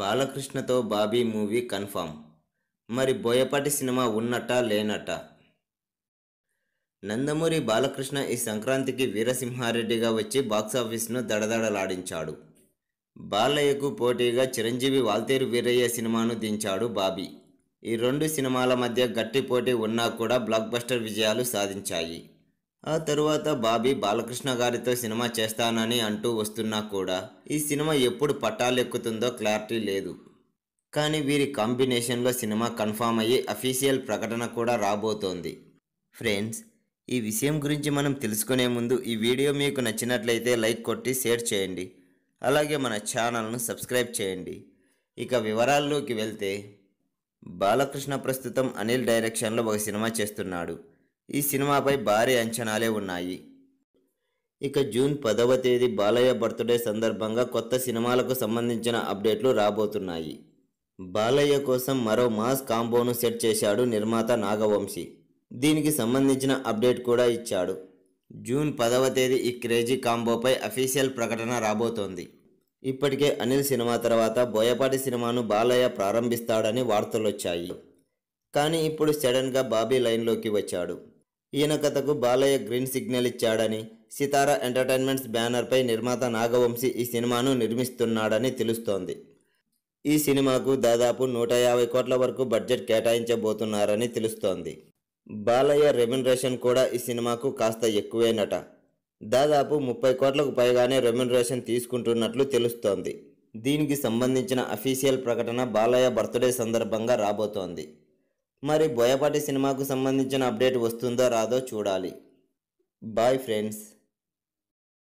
బాలకృష్ణతో Bobby movie confirm మరి Boyapati cinema ఉన్నట్ట లేనట్ట నందమూరి బాలకృష్ణ ఈ సంక్రాంతికి వీరసింహారెడ్డిగా వచ్చి బాక్సాఫీస్ను దడదడలాడించాడు బాలయ్యకు పోటీగా చిరంజీవి వాల్తేరు వీరయ్య సినిమాను దించాడు బాబీ ఈ రెండు సినిమాల మధ్య గట్టి పోటీ ఉన్నా కూడా బ్లాక్ బస్టర్ విజయాలు సాధించాయి ఆ తరువాత బాబీ బాలకృష్ణ గారితో సినిమా చేస్తానని అంటూ వస్తున్నా కూడా ఈ సినిమా ఎప్పుడు పట్టాలెక్కుతుందో క్లారిటీ లేదు కానీ వీరి కాంబినేషన్లో సినిమా కన్ఫామ్ అయ్యి అఫీషియల్ ప్రకటన కూడా రాబోతోంది ఫ్రెండ్స్ ఈ విషయం గురించి మనం తెలుసుకునే ముందు ఈ వీడియో మీకు నచ్చినట్లయితే లైక్ కొట్టి షేర్ చేయండి అలాగే మన ఛానల్ను సబ్స్క్రైబ్ చేయండి ఇక వివరాల్లోకి వెళ్తే బాలకృష్ణ ప్రస్తుతం అనిల్ డైరెక్షన్లో ఒక సినిమా చేస్తున్నాడు ఈ సినిమాపై భారీ అంచనాలే ఉన్నాయి ఇక జూన్ పదవ తేదీ బాలయ్య బర్త్డే సందర్భంగా కొత్త సినిమాలకు సంబంధించిన అప్డేట్లు రాబోతున్నాయి బాలయ్య కోసం మరో మాస్ కాంబోను సెట్ చేశాడు నిర్మాత నాగవంశీ దీనికి సంబంధించిన అప్డేట్ కూడా ఇచ్చాడు జూన్ పదవ తేదీ ఈ క్రేజీ కాంబోపై అఫీషియల్ ప్రకటన రాబోతోంది ఇప్పటికే అనిల్ సినిమా తర్వాత బోయపాటి సినిమాను బాలయ్య ప్రారంభిస్తాడని వార్తలొచ్చాయి కానీ ఇప్పుడు సడన్గా బాబీ లైన్లోకి వచ్చాడు ఈయన కథకు బాలయ్య గ్రీన్ సిగ్నల్ ఇచ్చాడని సితార ఎంటర్టైన్మెంట్స్ బ్యానర్పై నిర్మాత నాగవంశీ ఈ సినిమాను నిర్మిస్తున్నాడని తెలుస్తోంది ఈ సినిమాకు దాదాపు నూట యాభై కోట్ల వరకు బడ్జెట్ కేటాయించబోతున్నారని తెలుస్తోంది బాలయ్య రెమ్యునరేషన్ కూడా ఈ సినిమాకు కాస్త ఎక్కువేనట దాదాపు ముప్పై కోట్లకు పైగానే రెమ్యునరేషన్ తీసుకుంటున్నట్లు తెలుస్తోంది దీనికి సంబంధించిన అఫీషియల్ ప్రకటన బాలయ్య బర్త్డే సందర్భంగా రాబోతోంది మరి బోయపాటి సినిమాకు సంబంధించిన అప్డేట్ వస్తుందో రాదో చూడాలి బాయ్ ఫ్రెండ్స్